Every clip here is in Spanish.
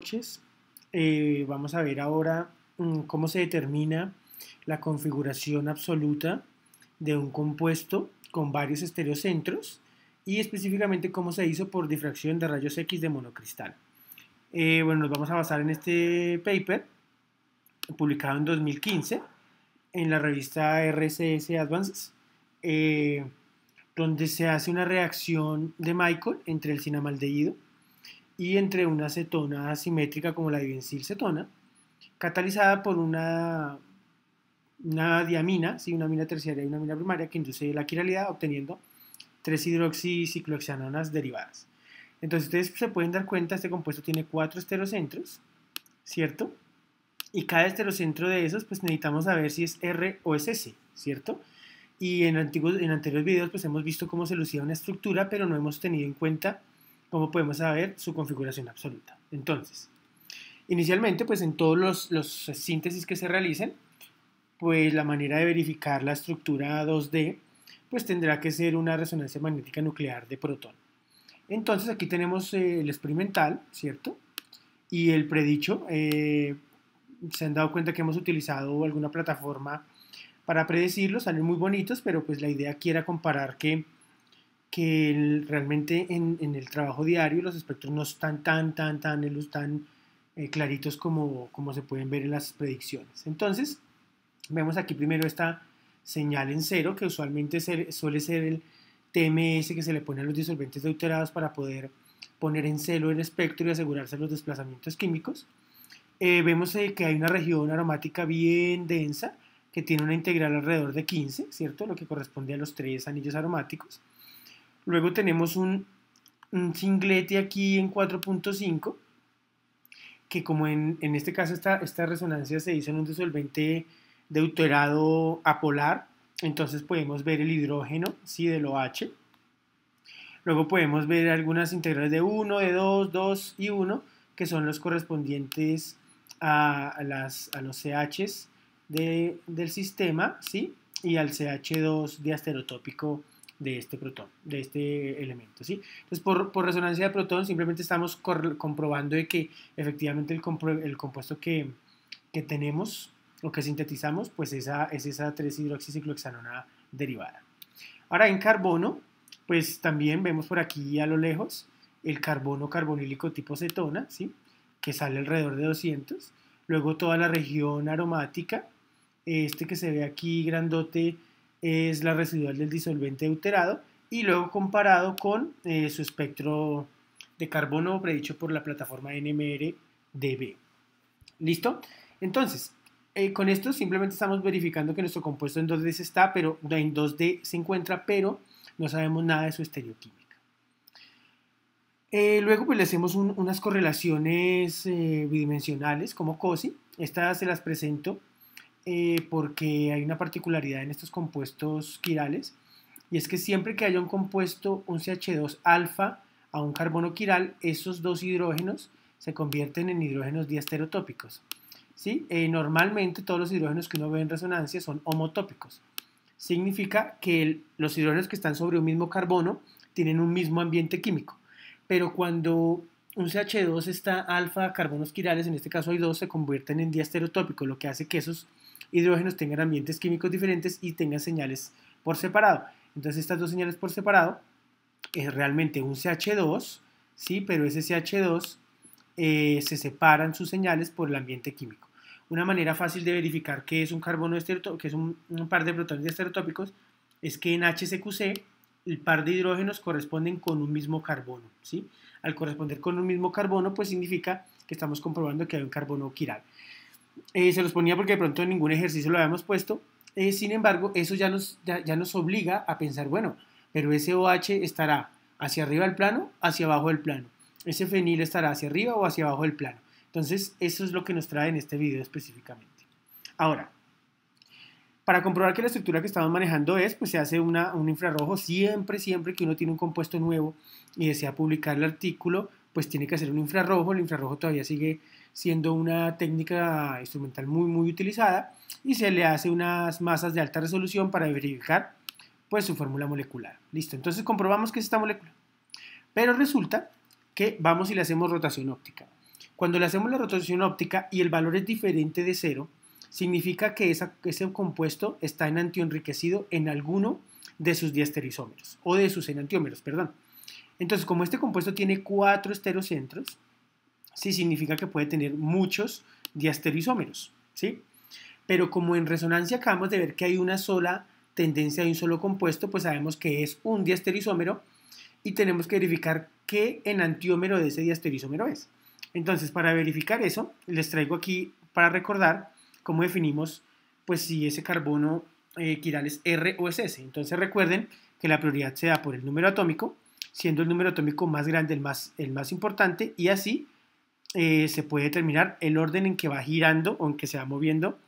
noches. Eh, vamos a ver ahora mm, cómo se determina la configuración absoluta de un compuesto con varios estereocentros y específicamente cómo se hizo por difracción de rayos X de monocristal. Eh, bueno, nos vamos a basar en este paper publicado en 2015 en la revista RCS Advances, eh, donde se hace una reacción de Michael entre el cinamaldehído y entre una cetona asimétrica como la dibencilcetona, catalizada por una, una diamina, ¿sí? una amina terciaria y una amina primaria, que induce la quiralidad obteniendo tres hidroxiciclohexanonas derivadas. Entonces ustedes se pueden dar cuenta, este compuesto tiene cuatro esterocentros, ¿cierto? Y cada esterocentro de esos, pues necesitamos saber si es R o es S, ¿cierto? Y en, antiguos, en anteriores videos, pues hemos visto cómo se lucía una estructura, pero no hemos tenido en cuenta como podemos saber, su configuración absoluta. Entonces, inicialmente, pues en todos los, síntesis que se realicen, pues la manera de verificar la estructura 2D, pues tendrá que ser una resonancia magnética nuclear de protón. Entonces aquí tenemos eh, el experimental, ¿cierto? Y el predicho. Eh, se han dado cuenta que hemos utilizado alguna plataforma para predecirlo, salen muy bonitos, pero pues la idea aquí era comparar que que realmente en, el trabajo diario los espectros no están tan, tan, tan, tan eh, claritos como, como se pueden ver en las predicciones. Entonces, vemos aquí primero esta señal en cero, que usualmente suele ser el TMS que se le pone a los disolventes deuterados para poder poner en celo el espectro y asegurarse los desplazamientos químicos. Eh, vemos eh, que hay una región aromática bien densa, que tiene una integral alrededor de 15, ¿cierto? Lo que corresponde a los tres anillos aromáticos. Luego tenemos un, singlete aquí en 4.5, que como en, este caso esta, resonancia se hizo en un disolvente deuterado apolar, entonces podemos ver el hidrógeno, sí, del OH. Luego podemos ver algunas integrales de 1, de 2, 2 y 1, que son los correspondientes a, las, los CH del sistema, ¿sí? Y al CH2 diastereotópico de este protón, de este elemento. ¿sí? Entonces, por, resonancia de protón, simplemente estamos comprobando de que efectivamente el, compuesto que, tenemos o que sintetizamos, pues esa, es esa 3-hidroxiciclohexanona derivada. Ahora, en carbono, pues también vemos por aquí a lo lejos el carbono carbonílico tipo cetona, ¿sí? que sale alrededor de 200. Luego toda la región aromática, este que se ve aquí grandote, es la residual del disolvente deuterado y luego comparado con eh, su espectro de carbono predicho por la plataforma NMR-DB. ¿Listo? Entonces, eh, con esto simplemente estamos verificando que nuestro compuesto en 2D se está, pero en 2D se encuentra, pero no sabemos nada de su estereoquímica. Eh, luego pues le hacemos unas correlaciones bidimensionales como COSI. Estas se las presento eh, porque hay una particularidad en estos compuestos quirales y es que siempre que haya un compuesto, un CH2 alfa a un carbono quiral, esos dos hidrógenos se convierten en hidrógenos diastereotópicos. ¿sí? Eh, normalmente todos los hidrógenos que uno ve en resonancia son homotópicos. Significa que los hidrógenos que están sobre un mismo carbono tienen un mismo ambiente químico. Pero cuando un CH2 está alfa carbonos quirales, en este caso hay dos, se convierten en diastereotópicos, lo que hace que esos hidrógenos tengan ambientes químicos diferentes y tengan señales por separado. Entonces estas dos señales por separado es realmente un CH2, ¿sí? pero ese CH2 eh, se separan sus señales por el ambiente químico. Una manera fácil de verificar que es un carbono que es un, par de protones diastereotópicos es que en HCQC el par de hidrógenos corresponden con un mismo carbono. ¿sí? Al corresponder con un mismo carbono, pues significa que estamos comprobando que hay un carbono quiral. Eh, se los ponía porque de pronto en ningún ejercicio lo habíamos puesto. Eh, sin embargo, eso ya nos, ya, ya nos obliga a pensar, bueno, pero ese OH estará hacia arriba del plano, hacia abajo del plano. Ese fenil estará hacia arriba o hacia abajo del plano. Entonces, eso es lo que nos trae en este video específicamente. Ahora, para comprobar que la estructura que estamos manejando es, pues se hace un infrarrojo siempre, siempre que uno tiene un compuesto nuevo y desea publicar el artículo, pues tiene que hacer un infrarrojo. El infrarrojo todavía sigue siendo una técnica instrumental muy, muy utilizada y se le hace unas masas de alta resolución para verificar pues su fórmula molecular. Listo, entonces comprobamos que es esta molécula. Pero resulta que vamos y le hacemos rotación óptica. Cuando le hacemos la rotación óptica y el valor es diferente de cero, significa que ese compuesto está enriquecido en alguno de sus diasterisómeros o de sus enantiómeros, perdón. Entonces, como este compuesto tiene cuatro esterocentros sí significa que puede tener muchos diasterisómeros, ¿sí? Pero como en resonancia acabamos de ver que hay una sola tendencia de un solo compuesto, pues sabemos que es un diasterisómero y tenemos que verificar qué enantiómero de ese diasterisómero es. Entonces, para verificar eso, les traigo aquí para recordar cómo definimos pues si ese carbono eh, quiral es R o es S. Entonces recuerden que la prioridad se da por el número atómico, siendo el número atómico más grande el más, el más importante, y así eh, se puede determinar el orden en que va girando o en que se va moviendo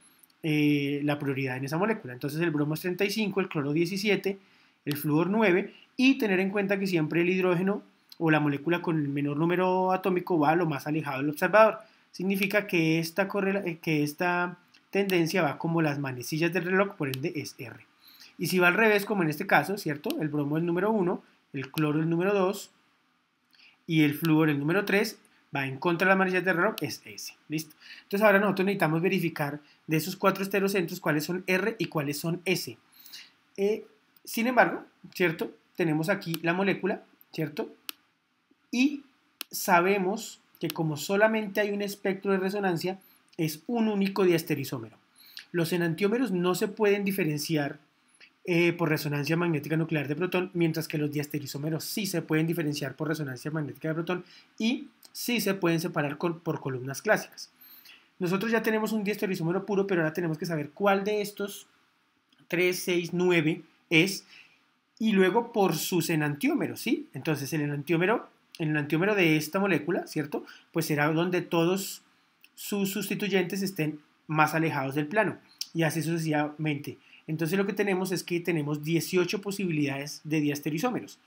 eh, la prioridad en esa molécula. Entonces el bromo es 35, el cloro 17, el flúor 9, y tener en cuenta que siempre el hidrógeno o la molécula con el menor número atómico va a lo más alejado del observador. Significa que esta, que esta tendencia va como las manecillas del reloj, por ende es R. Y si va al revés, como en este caso, ¿cierto? El bromo es el número 1, el cloro el número 2 y el flúor el número 3, va en contra de las manecillas del reloj, es S. ¿Listo? Entonces ahora nosotros necesitamos verificar de esos cuatro esterocentros cuáles son R y cuáles son S. Eh, sin embargo, ¿cierto? Tenemos aquí la molécula, ¿cierto? Y sabemos que como solamente hay un espectro de resonancia, es un único diastereoisómero. Los enantiómeros no se pueden diferenciar eh, por resonancia magnética nuclear de protón, mientras que los diasterisómeros sí se pueden diferenciar por resonancia magnética de protón y sí se pueden separar por columnas clásicas. Nosotros ya tenemos un diastereoisómero puro, pero ahora tenemos que saber cuál de estos 3, 6, 9 es y luego por sus enantiómeros, ¿sí? Entonces el enantiómero, el enantiómero de esta molécula, ¿cierto? Pues será donde todos sus sustituyentes estén más alejados del plano y así sucesivamente. Entonces lo que tenemos es que tenemos 18 posibilidades de diasterisómeros.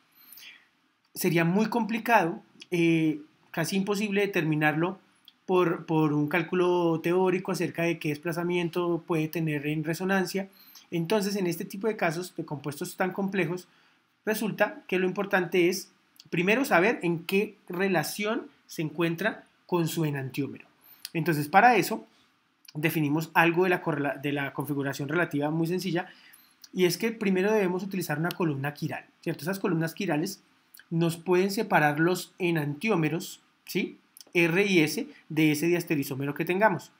Sería muy complicado, eh, casi imposible determinarlo por, por, un cálculo teórico acerca de qué desplazamiento puede tener en resonancia. Entonces en este tipo de casos de compuestos tan complejos, resulta que lo importante es primero saber en qué relación se encuentra con su enantiómero. Entonces, para eso, definimos algo de la, configuración relativa muy sencilla, y es que primero debemos utilizar una columna quiral, ¿cierto? Esas columnas quirales nos pueden separar los enantiómeros, ¿sí? R y S de ese diasterizómero que tengamos.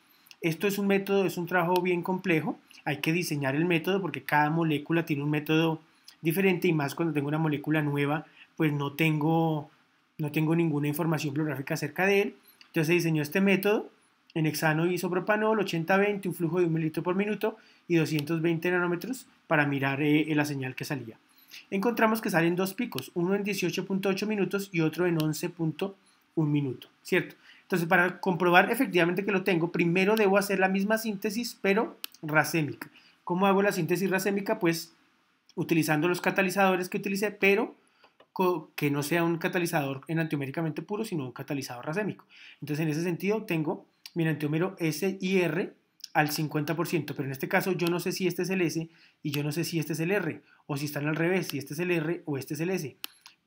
Esto es un método, es un trabajo bien complejo, hay que diseñar el método porque cada molécula tiene un método diferente y más cuando tengo una molécula nueva, pues no tengo, no tengo ninguna información bibliográfica acerca de él. Entonces se diseñó este método en hexano isopropanol, 80-20, un flujo de 1 mililitro por minuto y 220 nanómetros para mirar eh, eh, la señal que salía. Encontramos que salen dos picos, uno en 18.8 minutos y otro en 11.1 minuto, ¿cierto? Entonces, para comprobar efectivamente que lo tengo, primero debo hacer la misma síntesis, pero racémica. ¿Cómo hago la síntesis racémica? Pues utilizando los catalizadores que utilicé, pero que no sea un catalizador enantioméricamente puro, sino un catalizador racémico. Entonces, en ese sentido, tengo mi enantiómero S y R al 50%, pero en este caso yo no sé si este es el S y yo no sé si este es el R, o si están al revés, si este es el R o este es el S.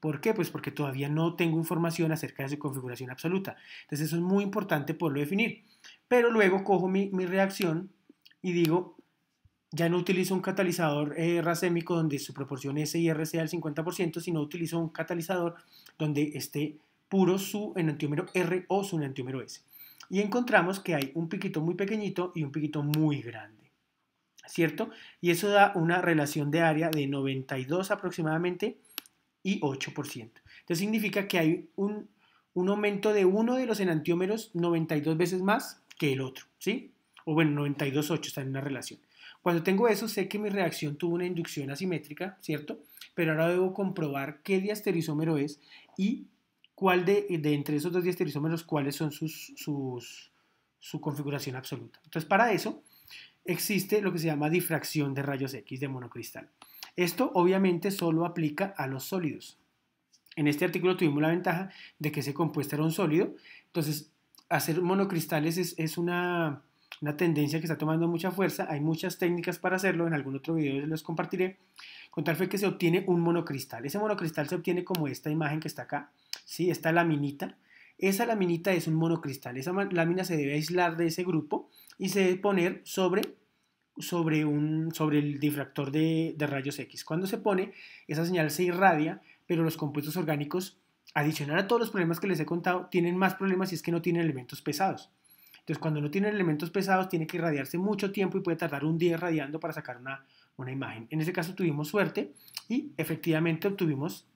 ¿Por qué? Pues porque todavía no tengo información acerca de su configuración absoluta. Entonces eso es muy importante poderlo definir. Pero luego cojo mi, reacción y digo, ya no utilizo un catalizador eh, racémico donde su proporción S y R sea al 50%, sino utilizo un catalizador donde esté puro su enantiómero R o su enantiómero S y encontramos que hay un piquito muy pequeñito y un piquito muy grande. ¿Cierto? Y eso da una relación de área de 92 aproximadamente y 8%. Entonces significa que hay un, aumento de uno de los enantiómeros 92 veces más que el otro, ¿sí? O bueno, 92,8 está en una relación. Cuando tengo eso, sé que mi reacción tuvo una inducción asimétrica, ¿cierto? Pero ahora debo comprobar qué diasterisómero es y cuál de, entre esos dos diesterizómeros cuáles son sus, su configuración absoluta. Entonces, para eso existe lo que se llama difracción de rayos X de monocristal. Esto obviamente solo aplica a los sólidos. En este artículo tuvimos la ventaja de que se compuesto era un sólido, entonces hacer monocristales es una una tendencia que está tomando mucha fuerza, hay muchas técnicas para hacerlo, en algún otro video les los compartiré, con tal fue que se obtiene un monocristal. Ese monocristal se obtiene como esta imagen que está acá, ¿sí? esta laminita. Esa laminita es un monocristal, esa lámina se debe aislar de ese grupo y se debe poner sobre, sobre, un, sobre el difractor de, de rayos X. Cuando se pone, esa señal se irradia, pero los compuestos orgánicos, adicional a todos los problemas que les he contado, tienen más problemas si es que no tienen elementos pesados. Entonces, cuando no tiene elementos pesados, tiene que irradiarse mucho tiempo y puede tardar un día irradiando para sacar una, una imagen. En ese caso tuvimos suerte y efectivamente obtuvimos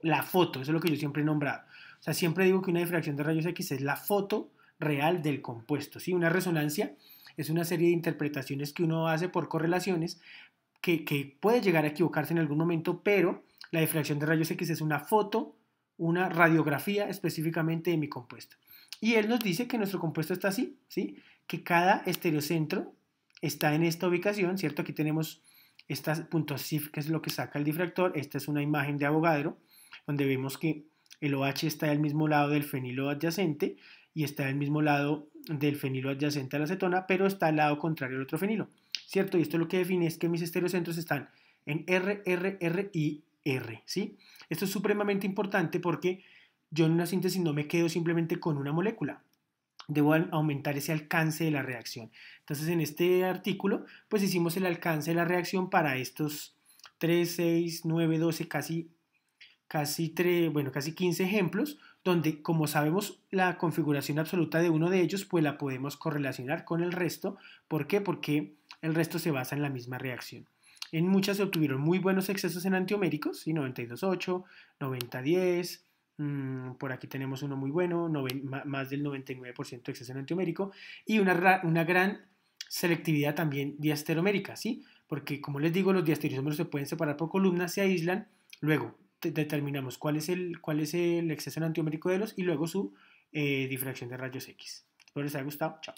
la foto, eso es lo que yo siempre he nombrado. O sea, siempre digo que una difracción de rayos X es la foto real del compuesto, Una resonancia es una serie de interpretaciones que uno hace por correlaciones que, que puede llegar a equivocarse en algún momento, pero la difracción de rayos X es una foto, una radiografía específicamente de mi compuesto. Y él nos dice que nuestro compuesto está así, ¿sí? Que cada estereocentro está en esta ubicación, ¿cierto? Aquí tenemos puntos CIF que es lo que saca el difractor. Esta es una imagen de abogadero, donde vemos que el OH está del mismo lado del fenilo adyacente y está del mismo lado del fenilo adyacente a la acetona, pero está al lado contrario del otro fenilo, ¿cierto? Y esto lo que define es que mis estereocentros están en R, R, R y R, ¿sí? Esto es supremamente importante porque yo en una síntesis no me quedo simplemente con una molécula. Debo aumentar ese alcance de la reacción. Entonces, en este artículo, pues hicimos el alcance de la reacción para estos 3, 6, 9, 12, casi, casi, tres bueno, casi 15 ejemplos, donde, como sabemos, la configuración absoluta de uno de ellos, pues la podemos correlacionar con el resto. ¿Por qué? Porque el resto se basa en la misma reacción. En muchas se obtuvieron muy buenos excesos en antioméricos, 92.8, 90.10, Mm, por aquí tenemos uno muy bueno, más del 99% de exceso en y una, gran selectividad también diasteromérica, ¿sí? Porque como les digo, los diastereómeros se pueden separar por columnas, se aíslan, luego determinamos cuál es el, cuál es el exceso en antiomérico de los y luego su eh, difracción de rayos X. Espero les haya gustado. Chao.